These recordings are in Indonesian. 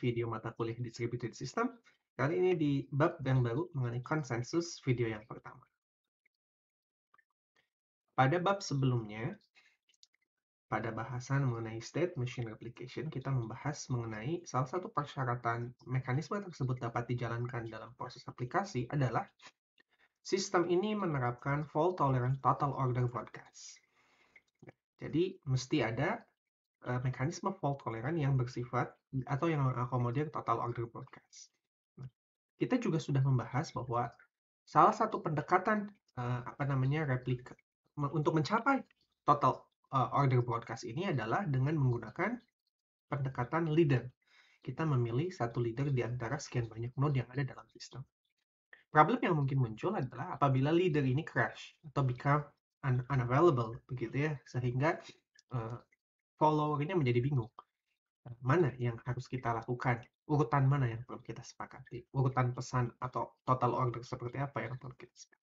video mata kuliah Distributed System, kali ini di bab yang baru mengenai konsensus video yang pertama. Pada bab sebelumnya, pada bahasan mengenai state machine replication, kita membahas mengenai salah satu persyaratan mekanisme tersebut dapat dijalankan dalam proses aplikasi adalah sistem ini menerapkan fault tolerant total order broadcast. Jadi, mesti ada Eh, mekanisme fault tolerant yang bersifat atau yang mengakomodir total order broadcast. Nah, kita juga sudah membahas bahwa salah satu pendekatan, uh, apa namanya, replika untuk mencapai total, uh, order broadcast ini adalah dengan menggunakan pendekatan leader. Kita memilih satu leader di antara sekian banyak node yang ada dalam sistem. Problem yang mungkin muncul adalah apabila leader ini crash atau become un unavailable begitu ya, sehingga, uh, followernya menjadi bingung. Mana yang harus kita lakukan? Urutan mana yang perlu kita sepakati? Urutan pesan atau total order seperti apa yang perlu kita sepakati?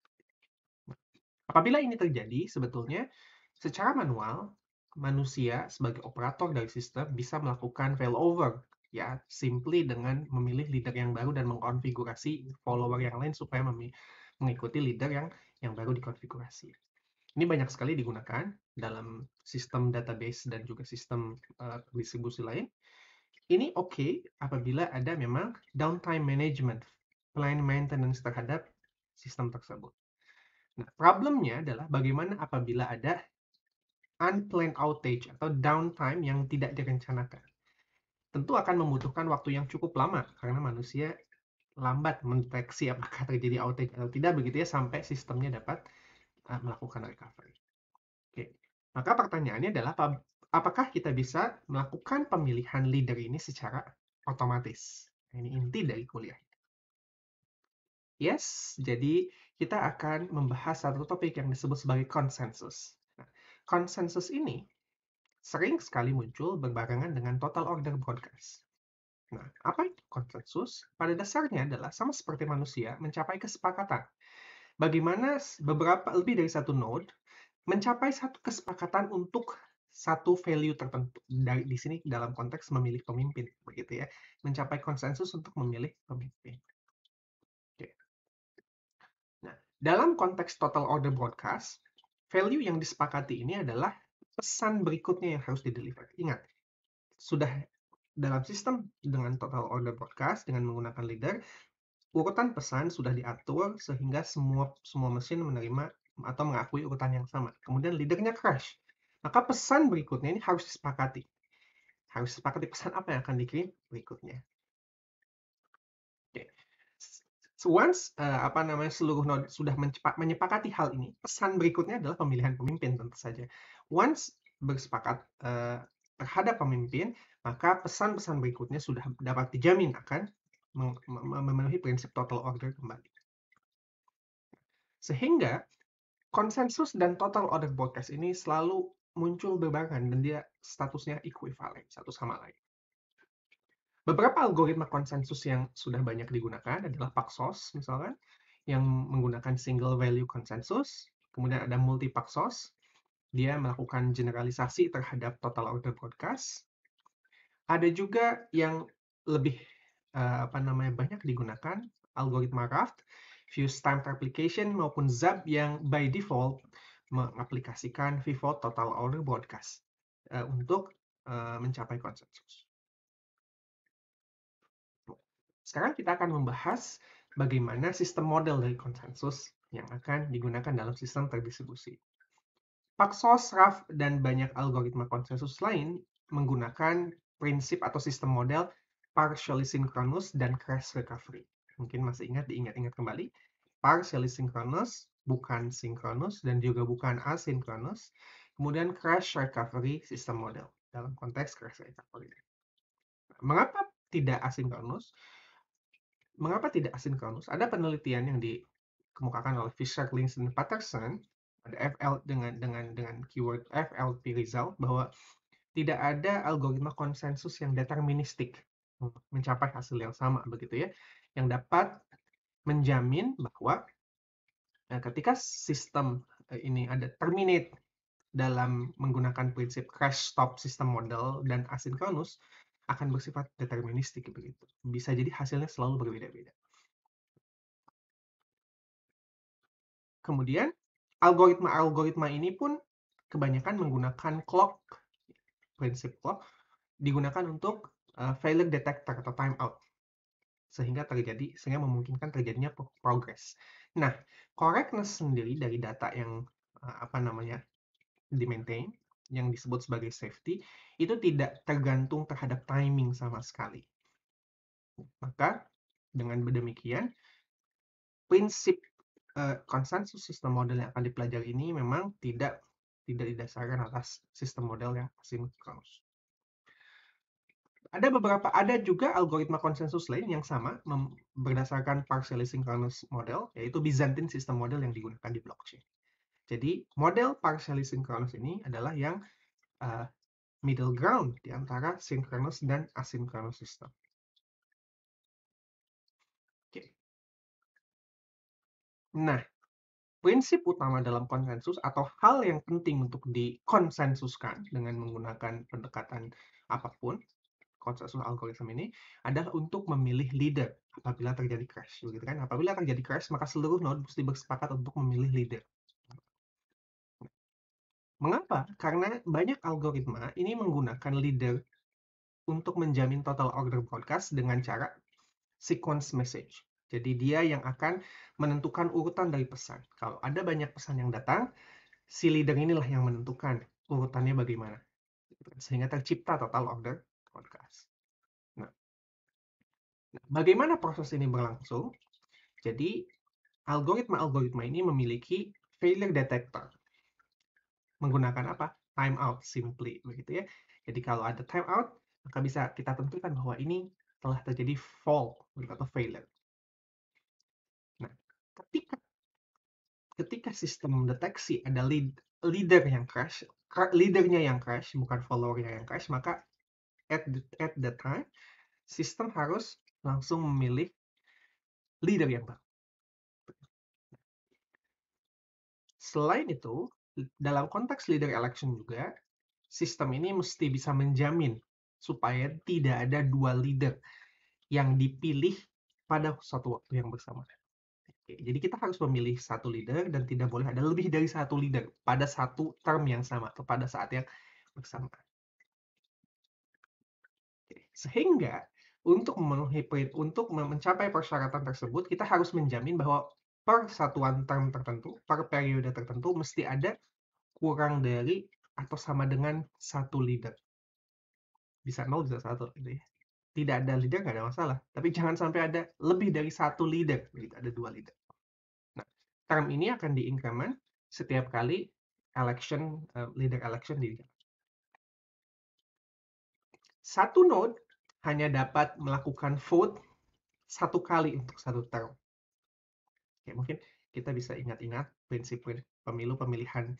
apabila ini terjadi, sebetulnya secara manual, manusia sebagai operator dari sistem bisa melakukan failover ya simply dengan memilih leader yang baru dan mengkonfigurasi follower yang lain supaya mengikuti leader yang yang baru dikonfigurasi. Ini banyak sekali digunakan dalam sistem database dan juga sistem uh, distribusi lain. Ini oke okay apabila ada memang downtime management, plan maintenance terhadap sistem tersebut. Nah, problemnya adalah bagaimana apabila ada unplanned outage atau downtime yang tidak direncanakan. Tentu akan membutuhkan waktu yang cukup lama karena manusia lambat mendeteksi apakah terjadi outage atau tidak begitu ya sampai sistemnya dapat Ah, melakukan recovery. Oke, maka pertanyaannya adalah apakah kita bisa melakukan pemilihan leader ini secara otomatis? Ini inti dari kuliah. Yes, jadi kita akan membahas satu topik yang disebut sebagai konsensus. Nah, konsensus ini sering sekali muncul berbarengan dengan total order broadcast. Nah, apa itu konsensus? Pada dasarnya adalah sama seperti manusia mencapai kesepakatan bagaimana beberapa lebih dari satu node mencapai satu kesepakatan untuk satu value tertentu dari di sini dalam konteks memilih pemimpin begitu ya mencapai konsensus untuk memilih pemimpin Oke. nah dalam konteks total order broadcast value yang disepakati ini adalah pesan berikutnya yang harus dideliver ingat sudah dalam sistem dengan total order broadcast dengan menggunakan leader urutan pesan sudah diatur sehingga semua semua mesin menerima atau mengakui urutan yang sama. Kemudian leadernya crash. Maka pesan berikutnya ini harus disepakati. Harus disepakati pesan apa yang akan dikirim berikutnya. Oke. So once uh, apa namanya seluruh node sudah menyepakati hal ini, pesan berikutnya adalah pemilihan pemimpin tentu saja. Once bersepakat uh, terhadap pemimpin, maka pesan-pesan berikutnya sudah dapat dijamin akan memenuhi prinsip total order kembali. Sehingga konsensus dan total order broadcast ini selalu muncul berbarengan dan dia statusnya equivalent satu sama lain. Beberapa algoritma konsensus yang sudah banyak digunakan adalah Paxos misalkan yang menggunakan single value consensus, kemudian ada multi Paxos, dia melakukan generalisasi terhadap total order broadcast. Ada juga yang lebih uh, apa namanya banyak digunakan algoritma Raft, Fuse Time Replication maupun ZAP yang by default mengaplikasikan Vivo Total Order Broadcast uh, untuk uh, mencapai konsensus. Sekarang kita akan membahas bagaimana sistem model dari konsensus yang akan digunakan dalam sistem terdistribusi. Paxos, RAF, dan banyak algoritma konsensus lain menggunakan prinsip atau sistem model partially synchronous dan crash recovery. Mungkin masih ingat, diingat-ingat kembali. Partially synchronous, bukan synchronous, dan juga bukan asynchronous. Kemudian crash recovery system model dalam konteks crash recovery. Mengapa tidak asynchronous? Mengapa tidak asynchronous? Ada penelitian yang dikemukakan oleh Fisher, Links, dan Patterson ada FL dengan dengan dengan keyword FLP result bahwa tidak ada algoritma konsensus yang deterministik mencapai hasil yang sama begitu ya yang dapat menjamin bahwa nah, ketika sistem e, ini ada terminate dalam menggunakan prinsip crash stop sistem model dan asinkronus akan bersifat deterministik begitu. Bisa jadi hasilnya selalu berbeda-beda. Kemudian algoritma-algoritma ini pun kebanyakan menggunakan clock, prinsip clock, digunakan untuk uh, failure detector atau timeout sehingga terjadi sehingga memungkinkan terjadinya progress. Nah, correctness sendiri dari data yang uh, apa namanya di maintain yang disebut sebagai safety itu tidak tergantung terhadap timing sama sekali. Maka dengan demikian prinsip eh, konsensus uh, sistem model yang akan dipelajari ini memang tidak tidak didasarkan atas sistem model yang asymmetric ada beberapa, ada juga algoritma konsensus lain yang sama berdasarkan partially synchronous model, yaitu Byzantine system model yang digunakan di blockchain. Jadi model partially synchronous ini adalah yang uh, middle ground di antara synchronous dan asynchronous system. Oke. Okay. Nah, prinsip utama dalam konsensus atau hal yang penting untuk dikonsensuskan dengan menggunakan pendekatan apapun konsensus algoritma ini adalah untuk memilih leader apabila terjadi crash begitu kan apabila terjadi crash maka seluruh node mesti bersepakat untuk memilih leader mengapa karena banyak algoritma ini menggunakan leader untuk menjamin total order broadcast dengan cara sequence message jadi dia yang akan menentukan urutan dari pesan kalau ada banyak pesan yang datang si leader inilah yang menentukan urutannya bagaimana sehingga tercipta total order podcast. Nah, bagaimana proses ini berlangsung? Jadi, algoritma-algoritma ini memiliki failure detector. Menggunakan apa? Timeout simply begitu ya. Jadi kalau ada timeout, maka bisa kita tentukan bahwa ini telah terjadi fault atau failure. Nah, ketika ketika sistem mendeteksi ada lead, leader yang crash, leadernya yang crash, bukan followernya yang crash, maka at the, at the time sistem harus langsung memilih leader yang baru. Selain itu, dalam konteks leader election juga, sistem ini mesti bisa menjamin supaya tidak ada dua leader yang dipilih pada suatu waktu yang bersamaan. jadi kita harus memilih satu leader dan tidak boleh ada lebih dari satu leader pada satu term yang sama atau pada saat yang bersamaan. Sehingga untuk memenuhi untuk mencapai persyaratan tersebut kita harus menjamin bahwa per satuan term tertentu, per periode tertentu mesti ada kurang dari atau sama dengan satu leader. Bisa nol, bisa satu gitu ya. Tidak ada leader nggak ada masalah, tapi jangan sampai ada lebih dari satu leader, gitu. ada dua leader. Nah, term ini akan diinkrement setiap kali election uh, leader election di Satu node hanya dapat melakukan vote satu kali untuk satu term. Oke, mungkin kita bisa ingat-ingat prinsip pemilu pemilihan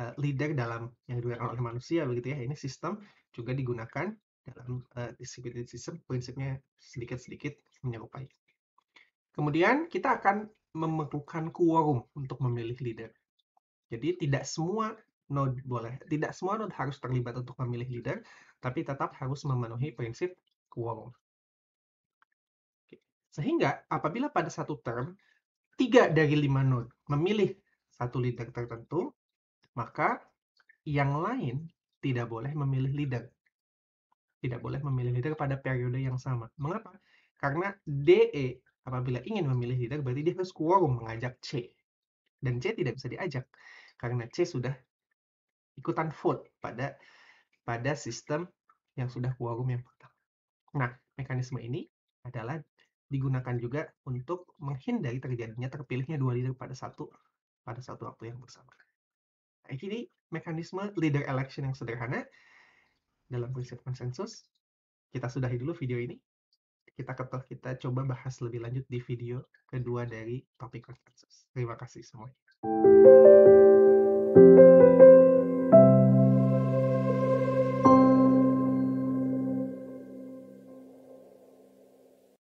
uh, leader dalam yang digunakan oleh manusia begitu ya. Ini sistem juga digunakan dalam uh, distributed system prinsipnya sedikit-sedikit menyerupai. Kemudian kita akan memerlukan quorum untuk memilih leader. Jadi tidak semua node boleh, tidak semua node harus terlibat untuk memilih leader, tapi tetap harus memenuhi prinsip sehingga apabila pada satu term, tiga dari lima node memilih satu leader tertentu, maka yang lain tidak boleh memilih leader. Tidak boleh memilih leader pada periode yang sama. Mengapa? Karena DE apabila ingin memilih leader, berarti dia harus quorum mengajak C. Dan C tidak bisa diajak, karena C sudah ikutan vote pada pada sistem yang sudah quorum yang pertama. Nah, mekanisme ini adalah digunakan juga untuk menghindari terjadinya terpilihnya dua leader pada satu pada satu waktu yang bersama. Nah, ini mekanisme leader election yang sederhana dalam prinsip konsensus. Kita sudahi dulu video ini. Kita ketok kita coba bahas lebih lanjut di video kedua dari topik konsensus. Terima kasih semuanya.